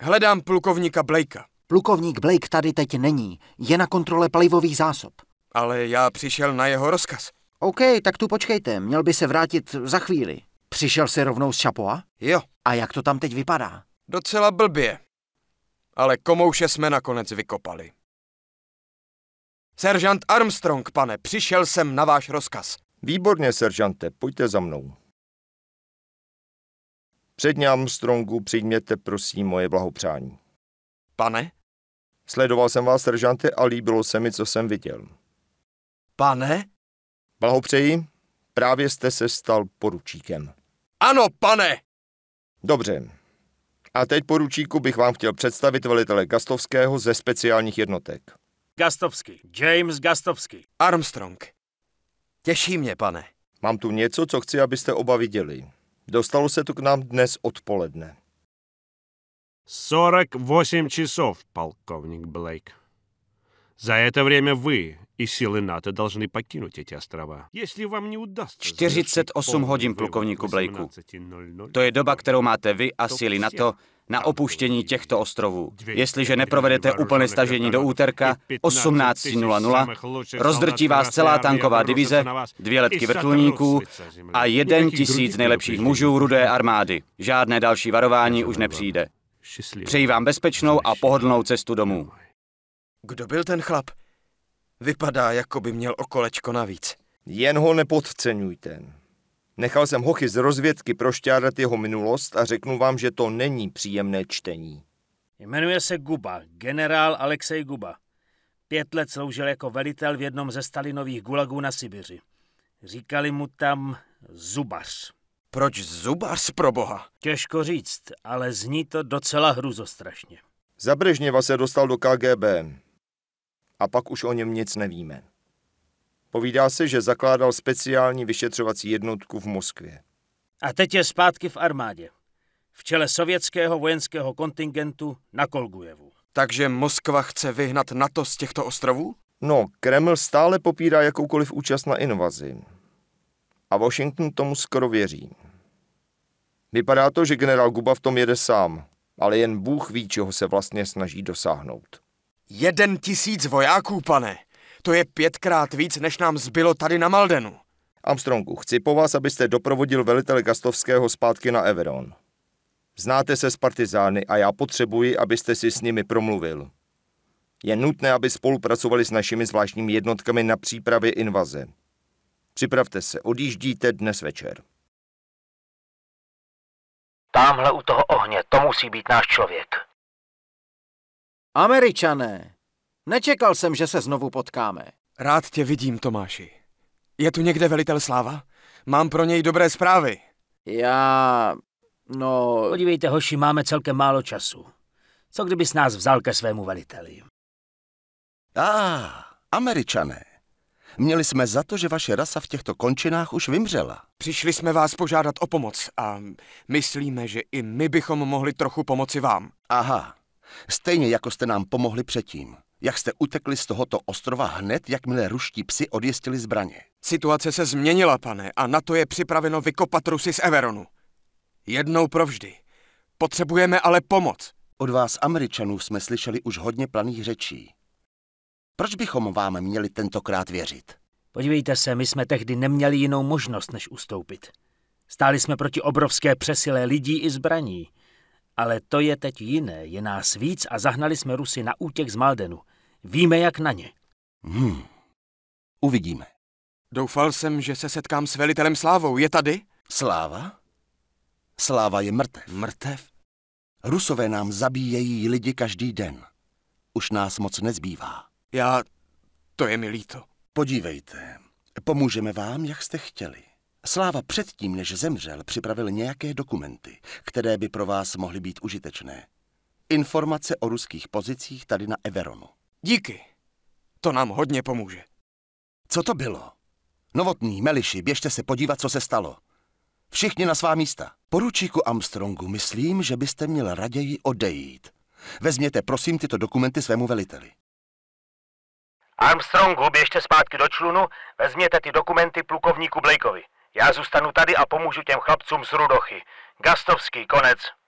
Hledám plukovníka Blakea. Plukovník Blake tady teď není. Je na kontrole palivových zásob. Ale já přišel na jeho rozkaz. OK, tak tu počkejte. Měl by se vrátit za chvíli. Přišel jsi rovnou z Čapoa? Jo. A jak to tam teď vypadá? Docela blbě. Ale komouše jsme nakonec vykopali. Seržant Armstrong, pane, přišel jsem na váš rozkaz. Výborně, seržante, pojďte za mnou. Předně Armstrongu přijměte prosím moje blahopřání. Pane? Sledoval jsem vás, seržante, a líbilo se mi, co jsem viděl. Pane? Blahopřeji, právě jste se stal poručíkem. Ano, pane! Dobře. A teď, poručíku, bych vám chtěl představit velitele Gastovského ze speciálních jednotek. Gastovský. James Gastovský. Armstrong. Těší mě, pane. Mám tu něco, co chci, abyste oba viděli. Dostalo se to k nám dnes odpoledne. 48 часов, полковник Блейк. За это время вы и силы НАТО должны покинуть эти острова. Если вам не удастся... 48 hodin, plukovníku Blakeu. To je doba, kterou máte vy a síly NATO, na opuštění těchto ostrovů. Jestliže neprovedete úplné stažení do úterka 18.00, rozdrtí vás celá tanková divize, dvě letky vrtulníků a jeden tisíc nejlepších mužů rudé armády. Žádné další varování už nepřijde. Přeji vám bezpečnou a pohodlnou cestu domů. Kdo byl ten chlap? Vypadá, jako by měl okolečko navíc. Jen ho nepodceňujte. Nechal jsem hochy z rozvědky prošťádat jeho minulost a řeknu vám, že to není příjemné čtení. Jmenuje se Guba, generál Alexej Guba. Pět let sloužil jako velitel v jednom ze Stalinových gulagů na Sibiři. Říkali mu tam zubař. Proč zubař pro boha? Těžko říct, ale zní to docela hruzostrašně. Za Brežněva se dostal do KGB a pak už o něm nic nevíme. Povídá se, že zakládal speciální vyšetřovací jednotku v Moskvě. A teď je zpátky v armádě. V čele sovětského vojenského kontingentu na Kolgujevu. Takže Moskva chce vyhnat NATO z těchto ostrovů? No, Kreml stále popírá jakoukoliv účast na invazi. A Washington tomu skoro věří. Vypadá to, že generál Guba v tom jede sám, ale jen Bůh ví, čeho se vlastně snaží dosáhnout. Jeden tisíc vojáků, pane! To je pětkrát víc, než nám zbylo tady na Maldenu. Armstrongu, chci po vás, abyste doprovodil velitele Gastovského zpátky na Everon. Znáte se s partizány a já potřebuji, abyste si s nimi promluvil. Je nutné, aby spolupracovali s našimi zvláštními jednotkami na přípravě invaze. Připravte se, odjíždíte dnes večer. Tamhle u toho ohně, to musí být náš člověk. Američané, Nečekal jsem, že se znovu potkáme. Rád tě vidím, Tomáši. Je tu někde velitel Sláva? Mám pro něj dobré zprávy. Já... no... Podívejte, hoši, máme celkem málo času. Co kdybys nás vzal ke svému veliteli? A, ah, američané. Měli jsme za to, že vaše rasa v těchto končinách už vymřela. Přišli jsme vás požádat o pomoc a myslíme, že i my bychom mohli trochu pomoci vám. Aha, stejně jako jste nám pomohli předtím jak jste utekli z tohoto ostrova hned, jakmile ruští psi odjistili zbraně. Situace se změnila, pane, a na to je připraveno vykopat Rusy z Everonu. Jednou provždy. Potřebujeme ale pomoc. Od vás Američanů jsme slyšeli už hodně planých řečí. Proč bychom vám měli tentokrát věřit? Podívejte se, my jsme tehdy neměli jinou možnost, než ustoupit. Stáli jsme proti obrovské přesile lidí i zbraní. Ale to je teď jiné, je nás víc a zahnali jsme Rusy na útěk z Maldenu. Víme, jak na ně. Hmm. Uvidíme. Doufal jsem, že se setkám s velitelem Slávou. Je tady? Sláva? Sláva je mrtev. Mrtev? Rusové nám zabíjejí lidi každý den. Už nás moc nezbývá. Já... to je mi líto. Podívejte, pomůžeme vám, jak jste chtěli. Sláva předtím, než zemřel, připravil nějaké dokumenty, které by pro vás mohly být užitečné. Informace o ruských pozicích tady na Everonu. Díky. To nám hodně pomůže. Co to bylo? Novotný, Meliši, běžte se podívat, co se stalo. Všichni na svá místa. Poručíku Armstrongu, myslím, že byste měl raději odejít. Vezměte, prosím, tyto dokumenty svému veliteli. Armstrongu, běžte zpátky do člunu, vezměte ty dokumenty plukovníku Blakeovi. Já zůstanu tady a pomůžu těm chlapcům z Rudochy. Gastovský, konec.